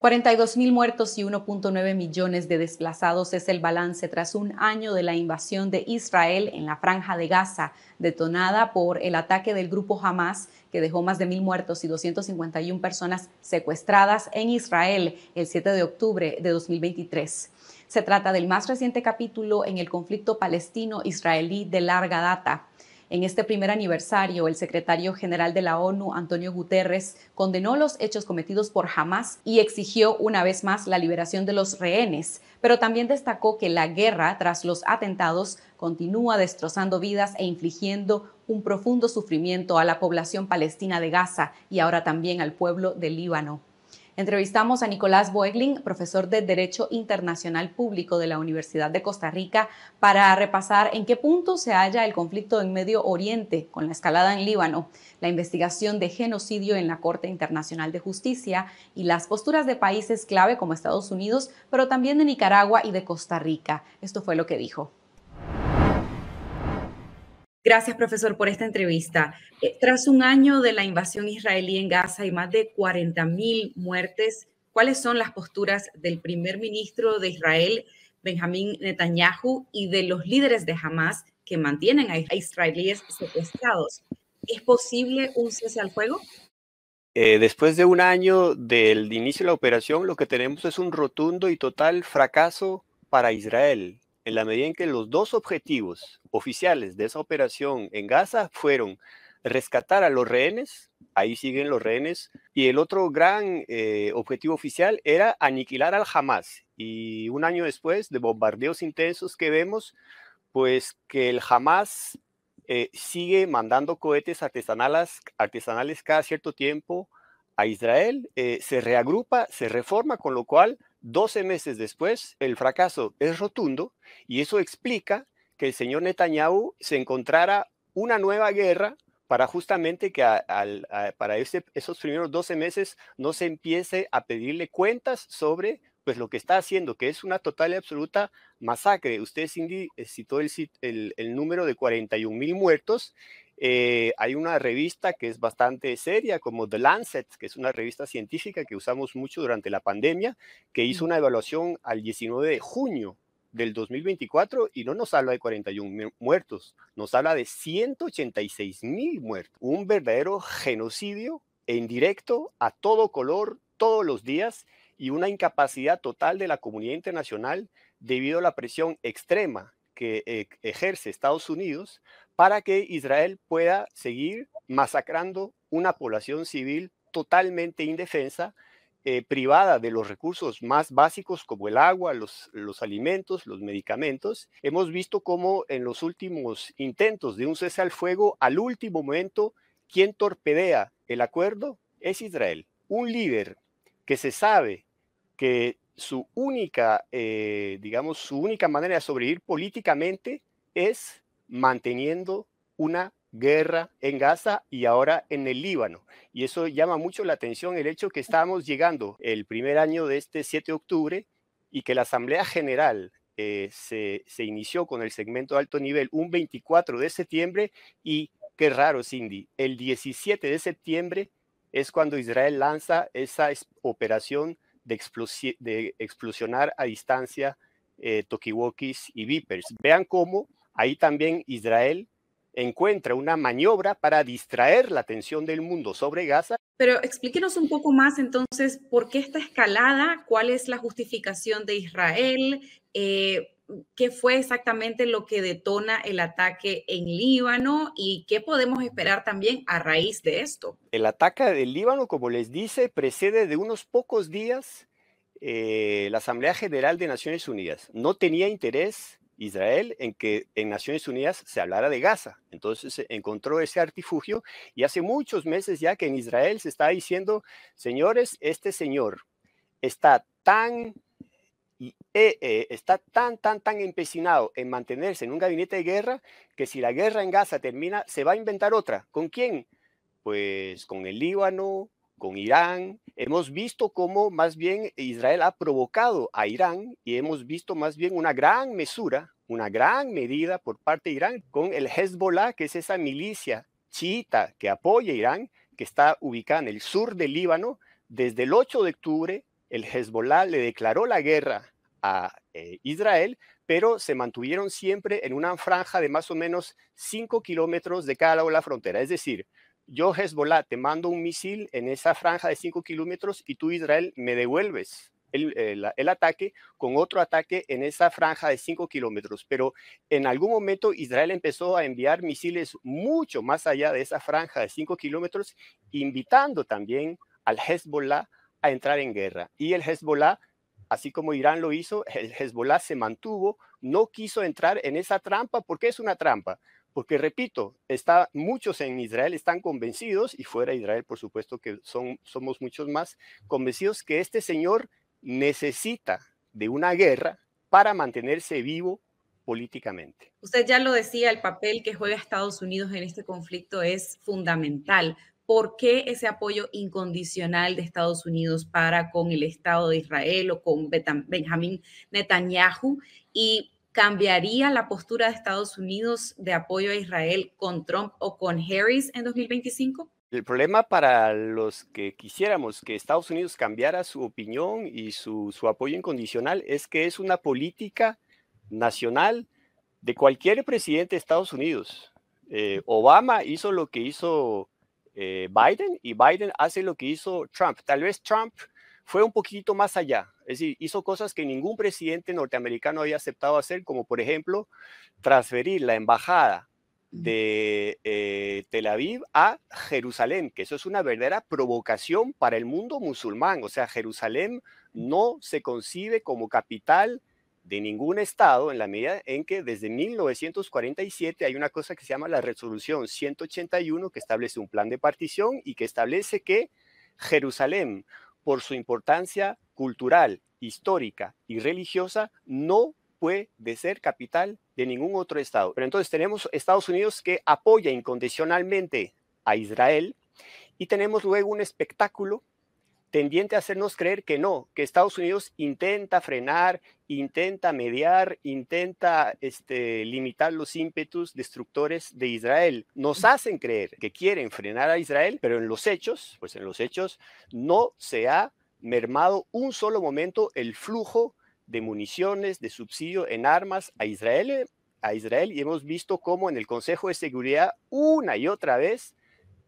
42.000 muertos y 1.9 millones de desplazados es el balance tras un año de la invasión de Israel en la franja de Gaza, detonada por el ataque del grupo Hamas, que dejó más de mil muertos y 251 personas secuestradas en Israel el 7 de octubre de 2023. Se trata del más reciente capítulo en el conflicto palestino-israelí de larga data. En este primer aniversario, el secretario general de la ONU, Antonio Guterres, condenó los hechos cometidos por Hamas y exigió una vez más la liberación de los rehenes, pero también destacó que la guerra tras los atentados continúa destrozando vidas e infligiendo un profundo sufrimiento a la población palestina de Gaza y ahora también al pueblo del Líbano. Entrevistamos a Nicolás Boegling, profesor de Derecho Internacional Público de la Universidad de Costa Rica, para repasar en qué punto se halla el conflicto en Medio Oriente con la escalada en Líbano, la investigación de genocidio en la Corte Internacional de Justicia y las posturas de países clave como Estados Unidos, pero también de Nicaragua y de Costa Rica. Esto fue lo que dijo. Gracias, profesor, por esta entrevista. Eh, tras un año de la invasión israelí en Gaza y más de 40.000 muertes, ¿cuáles son las posturas del primer ministro de Israel, Benjamín Netanyahu, y de los líderes de Hamas que mantienen a israelíes secuestrados? ¿Es posible un cese al fuego? Eh, después de un año del inicio de la operación, lo que tenemos es un rotundo y total fracaso para Israel en la medida en que los dos objetivos oficiales de esa operación en Gaza fueron rescatar a los rehenes, ahí siguen los rehenes, y el otro gran eh, objetivo oficial era aniquilar al Hamas. Y un año después de bombardeos intensos que vemos, pues que el Hamas eh, sigue mandando cohetes artesanales, artesanales cada cierto tiempo a Israel, eh, se reagrupa, se reforma, con lo cual 12 meses después, el fracaso es rotundo y eso explica que el señor Netanyahu se encontrara una nueva guerra para justamente que para esos primeros 12 meses no se empiece a pedirle cuentas sobre pues lo que está haciendo, que es una total y absoluta masacre. Usted, Cindy, eh, citó el, el, el número de 41 mil muertos eh, hay una revista que es bastante seria, como The Lancet, que es una revista científica que usamos mucho durante la pandemia, que hizo mm. una evaluación al 19 de junio del 2024 y no nos habla de 41 muertos, nos habla de 186 mil muertos. Un verdadero genocidio en directo, a todo color, todos los días y una incapacidad total de la comunidad internacional debido a la presión extrema que eh, ejerce Estados Unidos para que Israel pueda seguir masacrando una población civil totalmente indefensa, eh, privada de los recursos más básicos como el agua, los, los alimentos, los medicamentos. Hemos visto cómo en los últimos intentos de un cese al fuego, al último momento, quien torpedea el acuerdo es Israel. Un líder que se sabe que su única, eh, digamos, su única manera de sobrevivir políticamente es manteniendo una guerra en Gaza y ahora en el Líbano. Y eso llama mucho la atención el hecho que estamos llegando el primer año de este 7 de octubre y que la Asamblea General eh, se, se, inició con el segmento de alto nivel un 24 de septiembre y qué raro, Cindy, el 17 de septiembre es cuando Israel lanza esa operación de, de explosionar a distancia eh, Tokiwokis y Vipers. Vean cómo ahí también Israel encuentra una maniobra para distraer la atención del mundo sobre Gaza. Pero explíquenos un poco más entonces por qué esta escalada, cuál es la justificación de Israel, eh, qué fue exactamente lo que detona el ataque en Líbano y qué podemos esperar también a raíz de esto. El ataque del Líbano, como les dice, precede de unos pocos días eh, la Asamblea General de Naciones Unidas. No tenía interés Israel en que en Naciones Unidas se hablara de Gaza. Entonces encontró ese artifugio y hace muchos meses ya que en Israel se está diciendo, señores, este señor está tan y eh, eh, está tan, tan, tan empecinado en mantenerse en un gabinete de guerra que si la guerra en Gaza termina, se va a inventar otra. ¿Con quién? Pues con el Líbano, con Irán. Hemos visto cómo más bien Israel ha provocado a Irán y hemos visto más bien una gran mesura, una gran medida por parte de Irán con el Hezbollah, que es esa milicia chiita que apoya a Irán, que está ubicada en el sur del Líbano desde el 8 de octubre el Hezbollah le declaró la guerra a eh, Israel, pero se mantuvieron siempre en una franja de más o menos 5 kilómetros de cada lado de la frontera. Es decir, yo Hezbollah te mando un misil en esa franja de 5 kilómetros y tú Israel me devuelves eh, el, ataque con otro ataque en esa franja de 5 kilómetros. Pero en algún momento Israel empezó a enviar misiles mucho más allá de esa franja de 5 kilómetros, invitando también al Hezbollah a entrar en guerra. Y el Hezbollah, así como Irán lo hizo, el Hezbollah se mantuvo, no quiso entrar en esa trampa porque es una trampa. Porque, repito, está, muchos en Israel están convencidos, y fuera de Israel, por supuesto que son, somos muchos más, convencidos que este señor necesita de una guerra para mantenerse vivo políticamente. Usted ya lo decía, el papel que juega Estados Unidos en este conflicto es fundamental por qué ese apoyo incondicional de Estados Unidos para con el Estado de Israel o con Benjamín Netanyahu y cambiaría la postura de Estados Unidos de apoyo a Israel con Trump o con Harris en 2025? El problema para los que quisiéramos que Estados Unidos cambiara su opinión y su, apoyo incondicional es que es una política nacional de cualquier presidente de Estados Unidos. Eh, Obama hizo lo que hizo eh, Biden y Biden hace lo que hizo Trump. Tal vez Trump fue un poquito más allá, es decir, hizo cosas que ningún presidente norteamericano había aceptado hacer, como por ejemplo transferir la embajada de eh, Tel Aviv a Jerusalén, que eso es una verdadera provocación para el mundo musulmán. O sea, Jerusalén no se concibe como capital de ningún Estado en la medida en que desde 1947 hay una cosa que se llama la resolución 181 que establece un plan de partición y que establece que Jerusalén, por su importancia cultural, histórica y religiosa, no puede ser capital de ningún otro Estado. Pero entonces tenemos Estados Unidos que apoya incondicionalmente a Israel y tenemos luego un espectáculo tendiente a hacernos creer que no, que Estados Unidos intenta frenar, intenta mediar, intenta este, limitar los ímpetus destructores de Israel. Nos hacen creer que quieren frenar a Israel, pero en los hechos, pues en los hechos no se ha mermado un solo momento el flujo de municiones, de subsidio en armas a Israel, a Israel y hemos visto cómo en el Consejo de Seguridad una y otra vez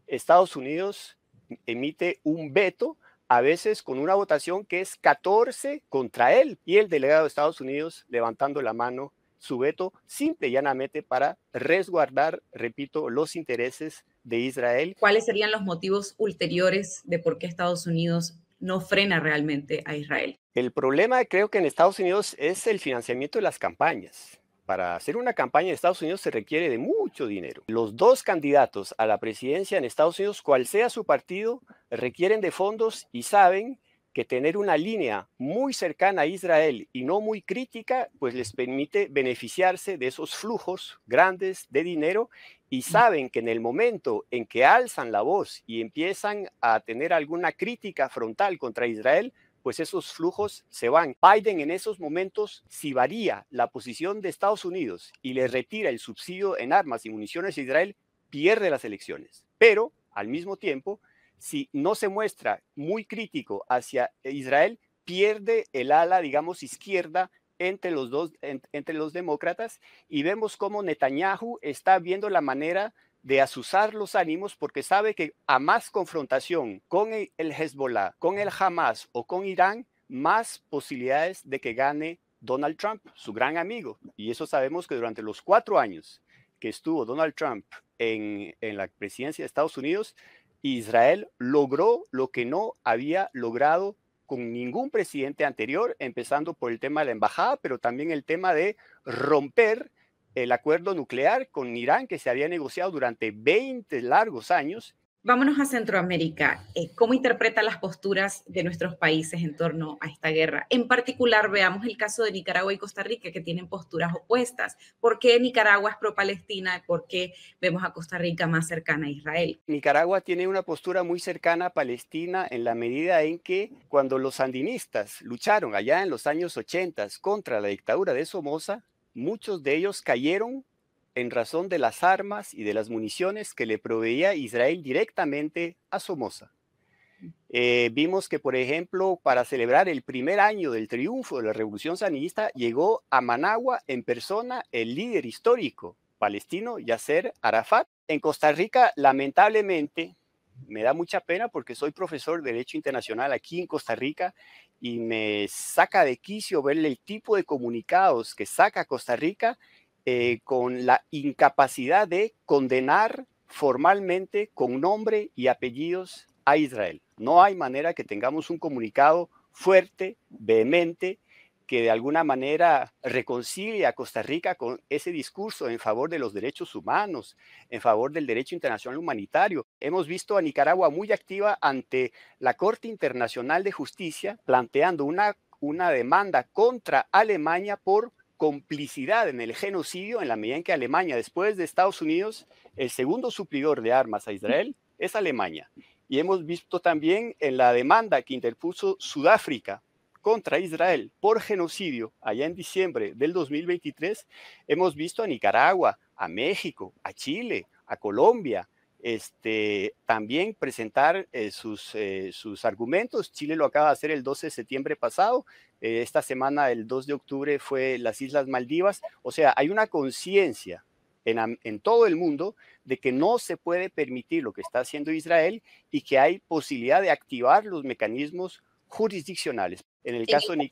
Estados Unidos emite un veto a veces con una votación que es 14 contra él y el delegado de Estados Unidos levantando la mano su veto simple y llanamente para resguardar, repito, los intereses de Israel. ¿Cuáles serían los motivos ulteriores de por qué Estados Unidos no frena realmente a Israel? El problema creo que en Estados Unidos es el financiamiento de las campañas para hacer una campaña en Estados Unidos se requiere de mucho dinero. Los dos candidatos a la presidencia en Estados Unidos, cual sea su partido, requieren de fondos y saben que tener una línea muy cercana a Israel y no muy crítica, pues les permite beneficiarse de esos flujos grandes de dinero y saben que en el momento en que alzan la voz y empiezan a tener alguna crítica frontal contra Israel, pues esos flujos se van. Biden en esos momentos, si varía la posición de Estados Unidos y le retira el subsidio en armas y municiones a Israel, pierde las elecciones. Pero, al mismo tiempo, si no se muestra muy crítico hacia Israel, pierde el ala, digamos, izquierda entre los dos, entre los demócratas, y vemos cómo Netanyahu está viendo la manera de azuzar los ánimos porque sabe que a más confrontación con el Hezbollah, con el Hamas o con Irán, más posibilidades de que gane Donald Trump, su gran amigo. Y eso sabemos que durante los cuatro años que estuvo Donald Trump en, en la presidencia de Estados Unidos, Israel logró lo que no había logrado con ningún presidente anterior, empezando por el tema de la embajada, pero también el tema de romper el acuerdo nuclear con Irán que se había negociado durante 20 largos años. Vámonos a Centroamérica. Eh, ¿Cómo interpreta las posturas de nuestros países en torno a esta guerra? En particular, veamos el caso de Nicaragua y Costa Rica, que tienen posturas opuestas. ¿Por qué Nicaragua es pro-Palestina por qué vemos a Costa Rica más cercana a Israel? Nicaragua tiene una postura muy cercana a Palestina en la medida en que cuando los sandinistas lucharon allá en los años 80 contra la dictadura de Somoza, muchos de ellos cayeron en razón de las armas y de las municiones que le proveía Israel directamente a Somoza. Eh, vimos que, por ejemplo, para celebrar el primer año del triunfo de la revolución sanista, llegó a Managua en persona el líder histórico palestino Yasser Arafat. En Costa Rica, lamentablemente, me da mucha pena porque soy profesor de Derecho Internacional aquí en Costa Rica y me saca de quicio verle el tipo de comunicados que saca Costa Rica eh, con la incapacidad de condenar formalmente con nombre y apellidos a Israel. No hay manera que tengamos un comunicado fuerte, vehemente, que de alguna manera reconcilia a Costa Rica con ese discurso en favor de los derechos humanos, en favor del derecho internacional humanitario. Hemos visto a Nicaragua muy activa ante la Corte Internacional de Justicia planteando una, una demanda contra Alemania por complicidad en el genocidio en la medida en que Alemania, después de Estados Unidos, el segundo suplidor de armas a Israel es Alemania. Y hemos visto también en la demanda que interpuso Sudáfrica contra Israel por genocidio allá en diciembre del 2023, hemos visto a Nicaragua, a México, a Chile, a Colombia, este, también presentar eh, sus, eh, sus, argumentos. Chile lo acaba de hacer el 12 de septiembre pasado. Eh, esta semana, el 2 de octubre, fue las Islas Maldivas. O sea, hay una conciencia en, en, todo el mundo de que no se puede permitir lo que está haciendo Israel y que hay posibilidad de activar los mecanismos jurisdiccionales en el caso, de,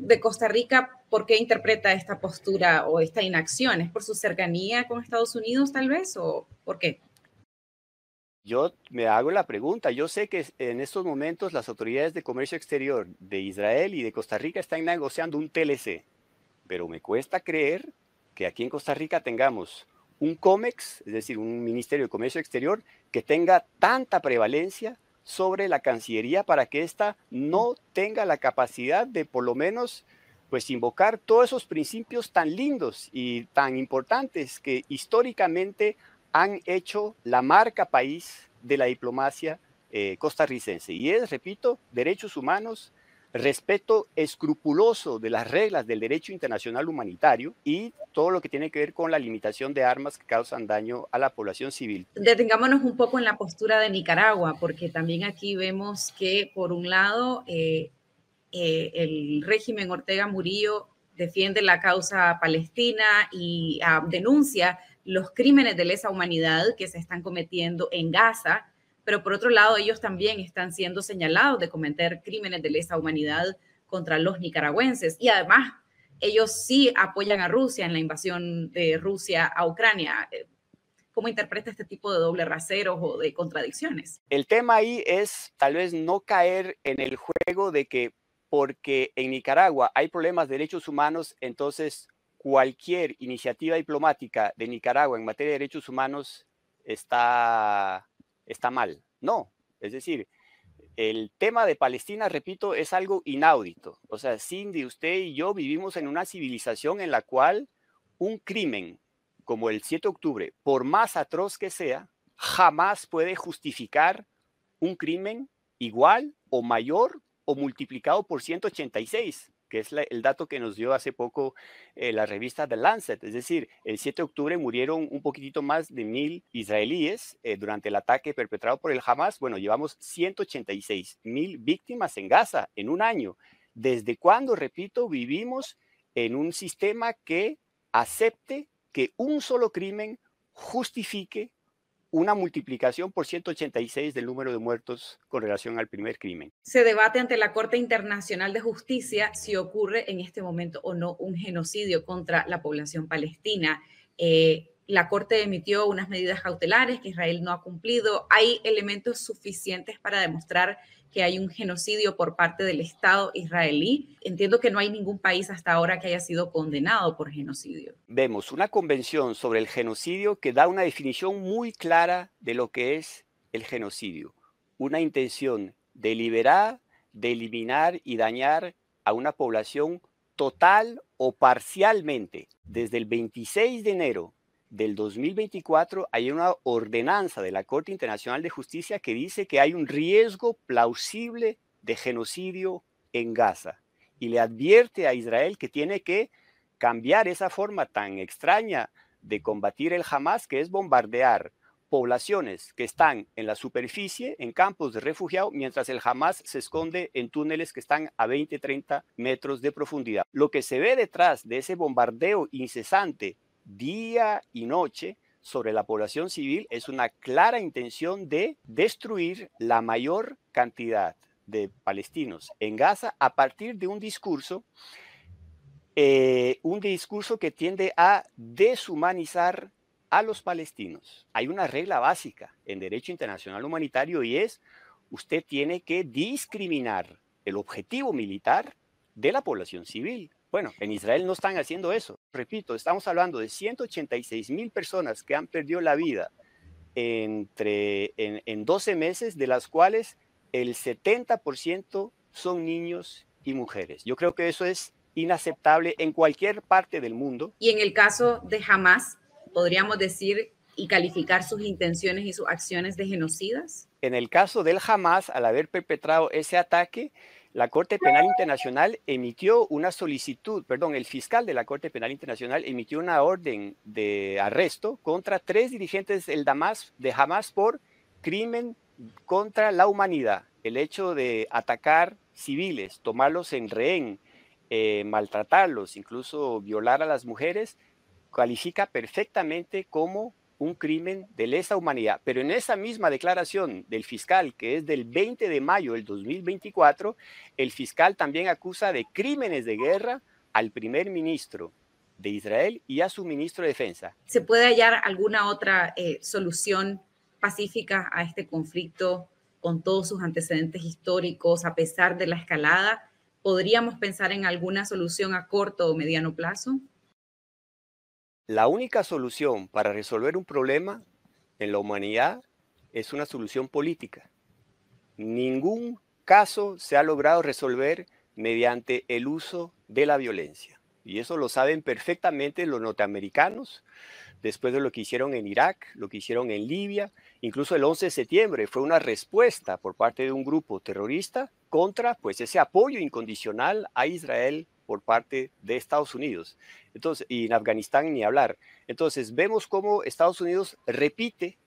de, Costa Rica, ¿por qué interpreta esta postura o esta inacción? ¿Es por su cercanía con Estados Unidos tal vez o por qué? Yo me hago la pregunta. Yo sé que en estos momentos las autoridades de comercio exterior de Israel y de Costa Rica están negociando un TLC, pero me cuesta creer que aquí en Costa Rica tengamos un COMEX, es decir, un Ministerio de Comercio Exterior, que tenga tanta prevalencia sobre la Cancillería para que ésta no tenga la capacidad de por lo menos pues invocar todos esos principios tan lindos y tan importantes que históricamente han hecho la marca país de la diplomacia eh, costarricense. Y es, repito, derechos humanos, respeto escrupuloso de las reglas del derecho internacional humanitario y todo lo que tiene que ver con la limitación de armas que causan daño a la población civil. Detengámonos un poco en la postura de Nicaragua, porque también aquí vemos que, por un lado, eh, eh, el régimen Ortega Murillo defiende la causa palestina y ah, denuncia los crímenes de lesa humanidad que se están cometiendo en Gaza pero por otro lado ellos también están siendo señalados de cometer crímenes de lesa humanidad contra los nicaragüenses y además ellos sí apoyan a Rusia en la invasión de Rusia a Ucrania. Eh, ¿Cómo interpreta este tipo de doble rasero o de contradicciones? El tema ahí es tal vez no caer en el juego de que porque en Nicaragua hay problemas de derechos humanos, entonces cualquier iniciativa diplomática de Nicaragua en materia de derechos humanos está está mal. No, es decir, el tema de Palestina, repito, es algo inaudito. O sea, Cindy, usted y yo vivimos en una civilización en la cual un crimen como el 7 de octubre, por más atroz que sea, jamás puede justificar un crimen igual o mayor o multiplicado por 186 que es el dato que nos dio hace poco eh, la revista The Lancet. Es decir, el 7 de octubre murieron un poquitito más de mil israelíes eh, durante el ataque perpetrado por el Hamas. Bueno, llevamos 186 mil víctimas en Gaza en un año. ¿Desde cuándo, repito, vivimos en un sistema que acepte que un solo crimen justifique una multiplicación por 186 del número de muertos con relación al primer crimen. Se debate ante la Corte Internacional de Justicia si ocurre en este momento o no un genocidio contra la población palestina. Eh, la Corte emitió unas medidas cautelares que Israel no ha cumplido. ¿Hay elementos suficientes para demostrar que hay un genocidio por parte del Estado israelí. Entiendo que no hay ningún país hasta ahora que haya sido condenado por genocidio. Vemos una convención sobre el genocidio que da una definición muy clara de lo que es el genocidio, una intención deliberada de eliminar y dañar a una población total o parcialmente. Desde el 26 de enero del 2024 hay una ordenanza de la Corte Internacional de Justicia que dice que hay un riesgo plausible de genocidio en Gaza y le advierte a Israel que tiene que cambiar esa forma tan extraña de combatir el Hamas que es bombardear poblaciones que están en la superficie, en campos de refugiados, mientras el Hamas se esconde en túneles que están a 20, 30 metros de profundidad. Lo que se ve detrás de ese bombardeo incesante día y noche sobre la población civil es una clara intención de destruir la mayor cantidad de palestinos en Gaza a partir de un discurso, eh, un discurso que tiende a deshumanizar a los palestinos. Hay una regla básica en derecho internacional humanitario y es usted tiene que discriminar el objetivo militar de la población civil. Bueno, en Israel no están haciendo eso repito, estamos hablando de 186 mil personas que han perdido la vida entre, en, en 12 meses, de las cuales el 70% son niños y mujeres. Yo creo que eso es inaceptable en cualquier parte del mundo. Y en el caso de Hamas, podríamos decir y calificar sus intenciones y sus acciones de genocidas. En el caso del Hamas, al haber perpetrado ese ataque, la Corte Penal Internacional emitió una solicitud, perdón, el fiscal de la Corte Penal Internacional emitió una orden de arresto contra tres dirigentes del Damas, de Hamas por crimen contra la humanidad, el hecho de atacar civiles, tomarlos en rehén, eh, maltratarlos, incluso violar a las mujeres, califica perfectamente como un crimen de lesa humanidad. Pero en esa misma declaración del fiscal, que es del 20 de mayo del 2024, el fiscal también acusa de crímenes de guerra al primer ministro de Israel y a su ministro de Defensa. ¿Se puede hallar alguna otra eh, solución pacífica a este conflicto con todos sus antecedentes históricos, a pesar de la escalada? ¿Podríamos pensar en alguna solución a corto o mediano plazo? La única solución para resolver un problema en la humanidad es una solución política. Ningún caso se ha logrado resolver mediante el uso de la violencia. Y eso lo saben perfectamente los norteamericanos, después de lo que hicieron en Irak, lo que hicieron en Libia, incluso el 11 de septiembre fue una respuesta por parte de un grupo terrorista contra pues ese apoyo incondicional a Israel por parte de Estados Unidos. Entonces, y en Afganistán ni hablar. Entonces, vemos cómo Estados Unidos repite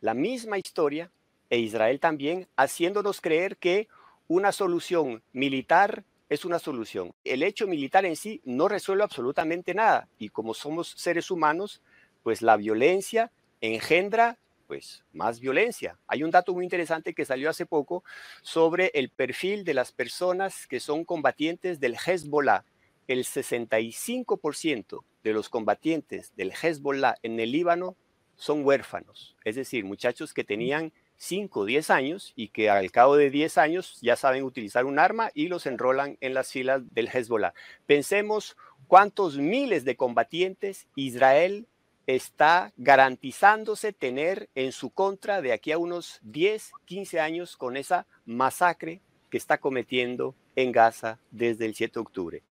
la misma historia e Israel también, haciéndonos creer que una solución militar es una solución. El hecho militar en sí no resuelve absolutamente nada y como somos seres humanos, pues la violencia engendra pues más violencia. Hay un dato muy interesante que salió hace poco sobre el perfil de las personas que son combatientes del Hezbollah. El 65% de los combatientes del Hezbollah en el Líbano son huérfanos, es decir, muchachos que mm. tenían 5 o 10 años y que al cabo de 10 años ya saben utilizar un arma y los enrolan en las filas del Hezbollah. Pensemos cuántos miles de combatientes Israel está garantizándose tener en su contra de aquí a unos 10, 15 años con esa masacre que está cometiendo en Gaza desde el 7 de octubre.